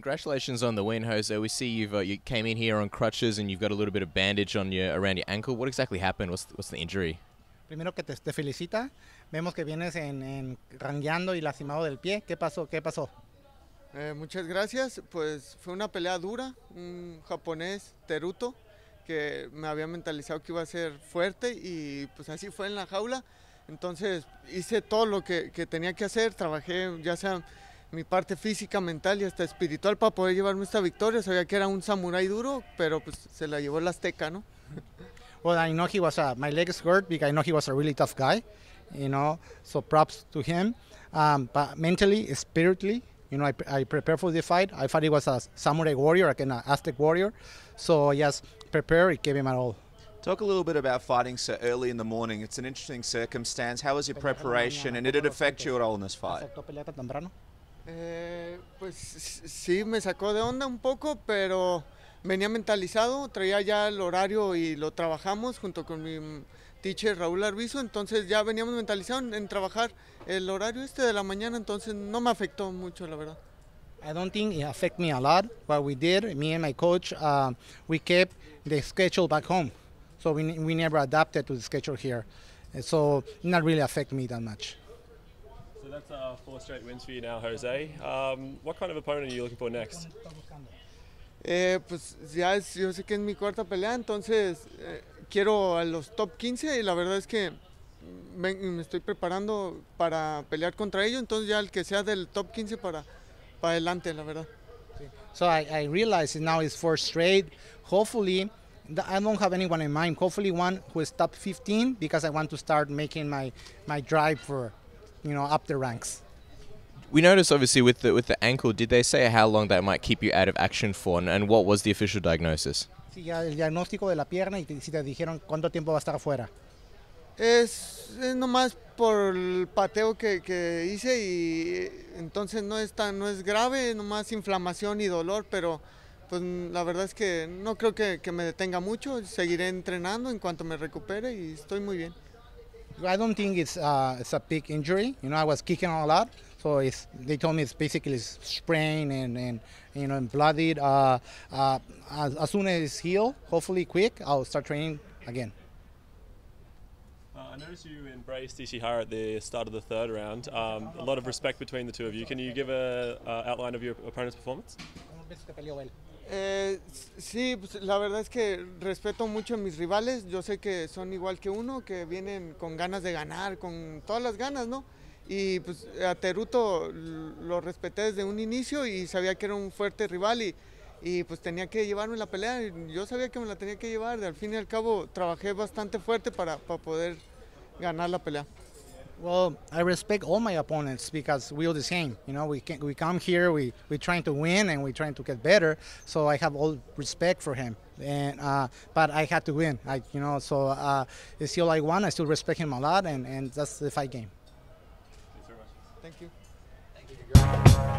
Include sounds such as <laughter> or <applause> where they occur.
Congratulations on the win, Jose. We see you've uh, you came in here on crutches and you've got a little bit of bandage on your around your ankle. What exactly happened? What's the, what's the injury? Primero que te, te felicita. Vemos que vienes en, en rangueando y lastimado del pie. ¿Qué pasó? ¿Qué pasó? Eh, muchas gracias. Pues fue una pelea dura. Un japonés, Teruto, que me había mentalizado que iba a ser fuerte y pues así fue en la jaula. Entonces hice todo lo que, que tenía que hacer. Trabajé ya sea mi parte física, mental y hasta espiritual para poder llevarme esta victoria. Sabía que era un samurái duro, pero pues se la llevó el Azteca, ¿no? <laughs> Well, I know he was a, uh, my legs hurt because I know he was a really tough guy, you know, so props to him. Um, but mentally, spiritually, you know, I, I prepared for the fight. I thought he was a samurai warrior, like an uh, Aztec warrior. So, yes, prepare, it gave him my all. Talk a little bit about fighting so early in the morning. It's an interesting circumstance. How was your preparation and did it affect your role in this fight? Eh, pues sí, me sacó de onda un poco, pero venía mentalizado, traía ya el horario y lo trabajamos junto con mi teacher Raúl Arbizo, entonces ya veníamos mentalizados en, trabajar el horario este de la mañana, entonces no me afectó mucho, la verdad. I don't think it affected me a lot. What we did, me and my coach, uh, we kept the schedule back home, so we, we never adapted to the schedule here, so not really affect me that much. that's uh, four straight wins for you now, Jose. Um, what kind of opponent are you looking for next? Eh, pues ya es, yo sé que es mi cuarta pelea, entonces eh, quiero a los top 15 y la verdad es que me, me, estoy preparando para pelear contra ellos, entonces ya el que sea del top 15 para, para adelante, la verdad. So I, I realize now it's four straight. Hopefully, I don't have anyone in mind. Hopefully, one who is top 15 because I want to start making my, my drive for you know, up the ranks. We noticed obviously with the with the ankle. Did they say how long that might keep you out of action for, and, what was the official diagnosis? Sí, ya el diagnóstico de la pierna y si te dijeron cuánto tiempo va a estar afuera. Es, es, nomás por el pateo que, que, hice y entonces no es tan, no es grave, nomás inflamación y dolor, pero pues la verdad es que no creo que, que me detenga mucho, seguiré entrenando en cuanto me recupere y estoy muy bien. I don't think it's, uh, it's a big injury. You know, I was kicking a lot. So it's, they told me it's basically sprained and, and you know and bloodied. Uh, uh, as, as, soon as it's healed, hopefully quick, I'll start training again. Uh, I noticed you embraced Ishihara at the start of the third round. Um, a lot of respect between the two of you. Can you give an uh, outline of your opponent's performance? Eh, sí, pues, la verdad es que respeto mucho a mis rivales. Yo sé que son igual que uno, que vienen con ganas de ganar, con todas las ganas, ¿no? Y pues a Teruto lo respeté desde un inicio y sabía que era un fuerte rival y, y pues tenía que llevarme la pelea. Yo sabía que me la tenía que llevar. Al fin y al cabo trabajé bastante fuerte para poder ganar la pelea. Well, I respect all my opponents because we are the same. You know, we can, we come here, we we trying to win and we trying to get better. So I have all respect for him. And uh, but I had to win. I you know so uh, it's still I won. I still respect him a lot, and and that's the fight game. Thank you. Thank you.